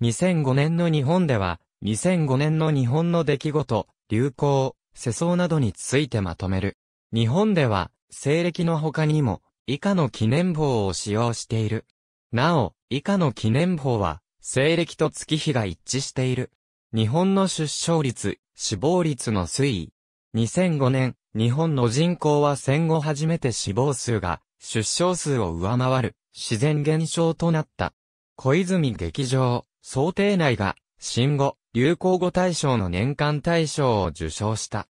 2005年の日本では、2005年の日本の出来事、流行、世相などについてまとめる。日本では、西暦の他にも、以下の記念法を使用している。なお、以下の記念法は、西暦と月日が一致している。日本の出生率、死亡率の推移。2005年、日本の人口は戦後初めて死亡数が、出生数を上回る、自然現象となった。小泉劇場。想定内が、新語、流行語大賞の年間大賞を受賞した。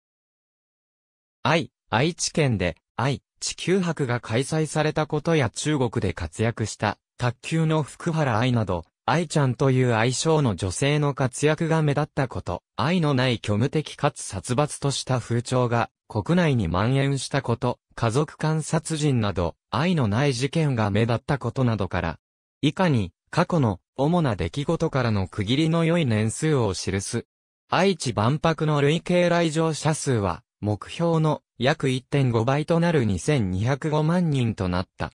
愛、愛知県で、愛、地球博が開催されたことや中国で活躍した、卓球の福原愛など、愛ちゃんという愛称の女性の活躍が目立ったこと、愛のない虚無的かつ殺伐とした風潮が国内に蔓延したこと、家族間殺人など、愛のない事件が目立ったことなどから、以下に過去の主な出来事からの区切りの良い年数を記す。愛知万博の累計来場者数は、目標の約1.5倍となる2205万人となった。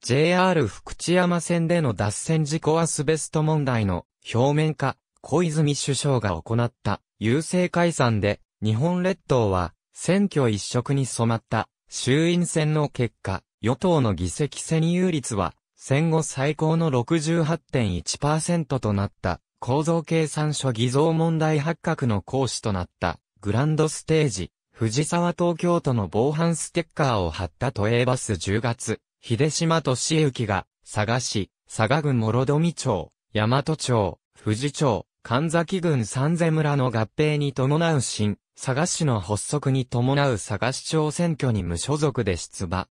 JR 福知山線での脱線事故アスベスト問題の表面化、小泉首相が行った優勢解散で、日本列島は選挙一色に染まった衆院選の結果、与党の議席占有率は戦後最高の68.1%となった、構造計算書偽造問題発覚の講師となった、グランドステージ、藤沢東京都の防犯ステッカーを貼った都営バス10月、秀島敏之が、佐賀市、佐賀郡諸富町、大和町、富士町、神崎郡三瀬村の合併に伴う新、佐賀市の発足に伴う佐賀市長選挙に無所属で出馬。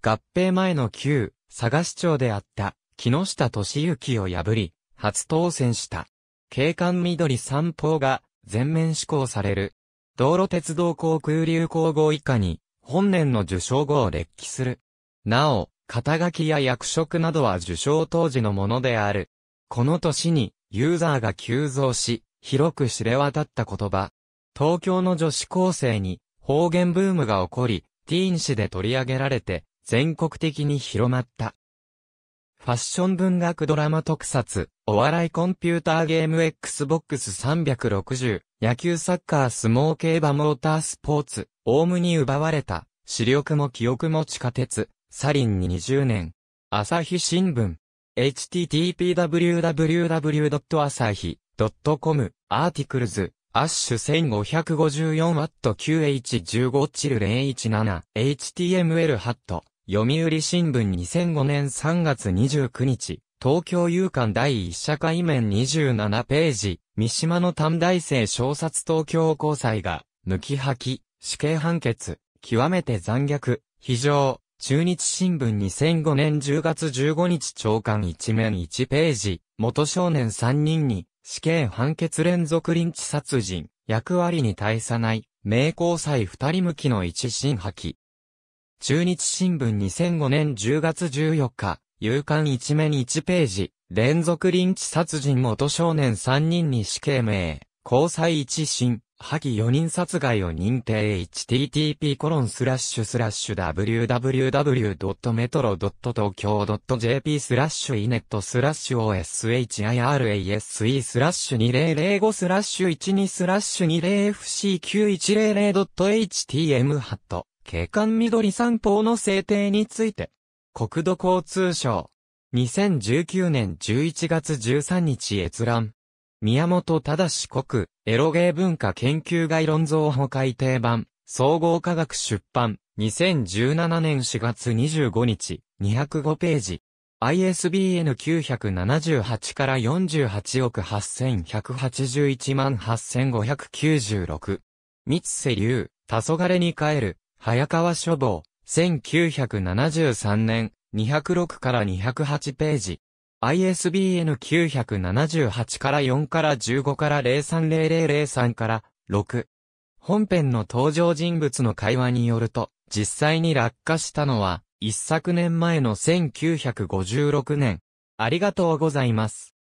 合併前の旧、佐賀市長であった木下敏之を破り、初当選した。景観緑三法が全面施行される。道路鉄道航空流行号以下に、本年の受賞後を列記する。なお、肩書きや役職などは受賞当時のものである。この年に、ユーザーが急増し、広く知れ渡った言葉。東京の女子高生に、方言ブームが起こり、ティーン誌で取り上げられて、全国的に広まった。ファッション文学ドラマ特撮、お笑いコンピューターゲーム Xbox360、野球サッカー相撲競馬モータースポーツ、オウムに奪われた、視力も記憶も地下鉄、サリンに20年。朝日新聞、http://www.asahi.com、アーティクルズ、アッシュ 1554W9H15 チル017、HTML ハット。読売新聞2005年3月29日、東京夕刊第一社会面27ページ、三島の短大生小冊東京高裁が、抜き吐き、死刑判決、極めて残虐、非常、中日新聞2005年10月15日長官1面1ページ、元少年3人に、死刑判決連続臨時殺人、役割に対さない、名交際2人向きの一審破棄。中日新聞2005年10月14日、夕刊一面1ページ、連続リンチ殺人元少年3人に死刑名、交際一審、破棄4人殺害を認定 http コロンスラッシュスラッシュ www.metro.tokyo.jp スラッシュイネットスラッシュ oshirase スラッシュ2005スラッシュ12スラッシュ 20fc9100.htm ハット景観緑散歩の制定について、国土交通省、2019年11月13日閲覧。宮本正国、エロゲー文化研究概論増補改定版、総合科学出版、2017年4月25日、205ページ。ISBN 978から48億8181万8596。三瀬流、黄昏に帰る、早川書房、1973年、206から208ページ。ISBN 978から4から15から030003から6。本編の登場人物の会話によると、実際に落下したのは、一昨年前の1956年。ありがとうございます。